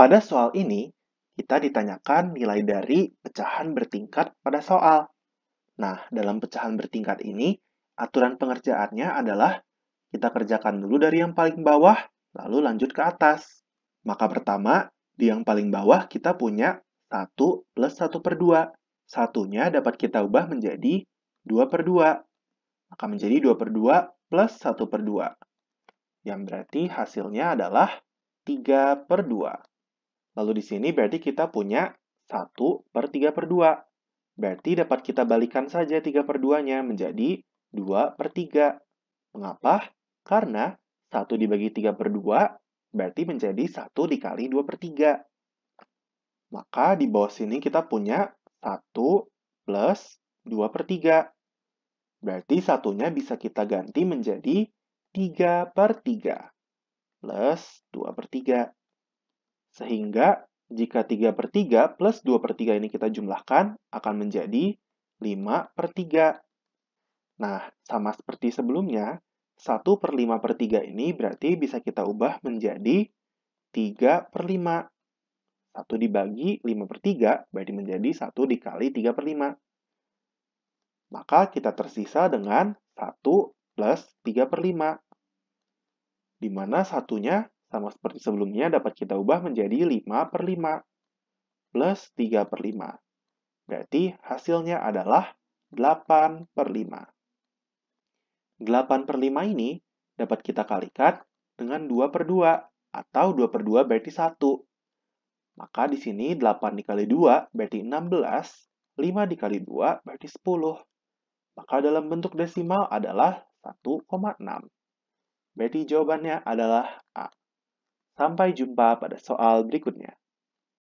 Pada soal ini, kita ditanyakan nilai dari pecahan bertingkat pada soal. Nah, dalam pecahan bertingkat ini, aturan pengerjaannya adalah kita kerjakan dulu dari yang paling bawah, lalu lanjut ke atas. Maka pertama, di yang paling bawah kita punya 1 plus 1 per 2. Satunya dapat kita ubah menjadi 2 per 2. Maka menjadi 2 per 2 plus 1 per 2. Yang berarti hasilnya adalah 3 per 2. Lalu di sini berarti kita punya 1 per 3 per 2. Berarti dapat kita balikan saja 3 per 2-nya menjadi 2 per 3. Mengapa? Karena 1 dibagi 3 per 2 berarti menjadi 1 dikali 2 per 3. Maka di bawah sini kita punya 1 plus 2 per 3. Berarti satunya bisa kita ganti menjadi 3 per 3 plus 2 per 3. Sehingga jika 3 per 3 plus 2 per 3 ini kita jumlahkan, akan menjadi 5 per 3. Nah, sama seperti sebelumnya, 1 per 5 per 3 ini berarti bisa kita ubah menjadi 3 per 5. 1 dibagi 5 per 3, berarti menjadi 1 dikali 3 per 5. Maka kita tersisa dengan 1 plus 3 per 5. Di mana satunya sama seperti sebelumnya, dapat kita ubah menjadi 5 per 5 plus 3 per 5. Berarti hasilnya adalah 8 per 5. 8 per 5 ini dapat kita kalikan dengan 2 per 2, atau 2 per 2 berarti 1. Maka di sini 8 dikali 2 berarti 16, 5 dikali 2 berarti 10 maka dalam bentuk desimal adalah 1,6. Berarti jawabannya adalah A. Sampai jumpa pada soal berikutnya.